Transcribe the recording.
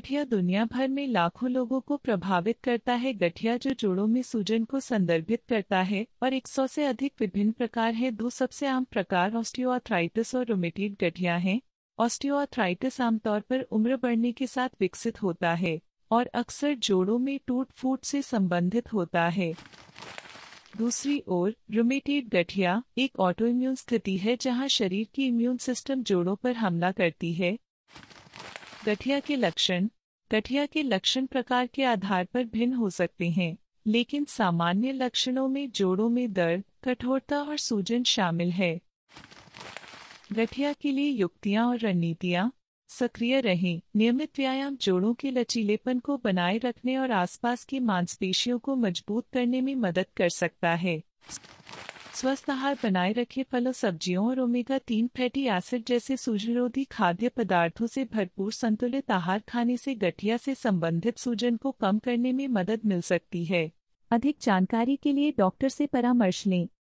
गठिया दुनिया भर में लाखों लोगों को प्रभावित करता है गठिया जो जोड़ों में सूजन को संदर्भित करता है और 100 से अधिक विभिन्न प्रकार हैं दो सबसे आम प्रकार ऑस्टियोआर्थराइटिस और रोमेटिड गठिया हैं ऑस्टियोआर्थराइटिस आमतौर पर उम्र बढ़ने के साथ विकसित होता है और अक्सर जोड़ों में टूट फूट से संबंधित होता है दूसरी ओर रोमेटेड गठिया एक ऑटोइम्यून स्थिति है जहां शरीर की इम्यून सिस्टम जोड़ों पर हमला करती है गठिया के लक्षण गठिया के लक्षण प्रकार के आधार पर भिन्न हो सकते हैं लेकिन सामान्य लक्षणों में जोड़ों में दर्द कठोरता और सूजन शामिल है गठिया के लिए युक्तियां और रणनीतियां सक्रिय रहें नियमित व्यायाम जोड़ों के लचीलेपन को बनाए रखने और आसपास की मांसपेशियों को मजबूत करने में मदद कर सकता है स्वस्थ आहार बनाए रखें फलों सब्जियों और ओमेगा तीन फैटी एसिड जैसे सूजनरोधी खाद्य पदार्थों से भरपूर संतुलित आहार खाने से गठिया से संबंधित सूजन को कम करने में मदद मिल सकती है अधिक जानकारी के लिए डॉक्टर से परामर्श लें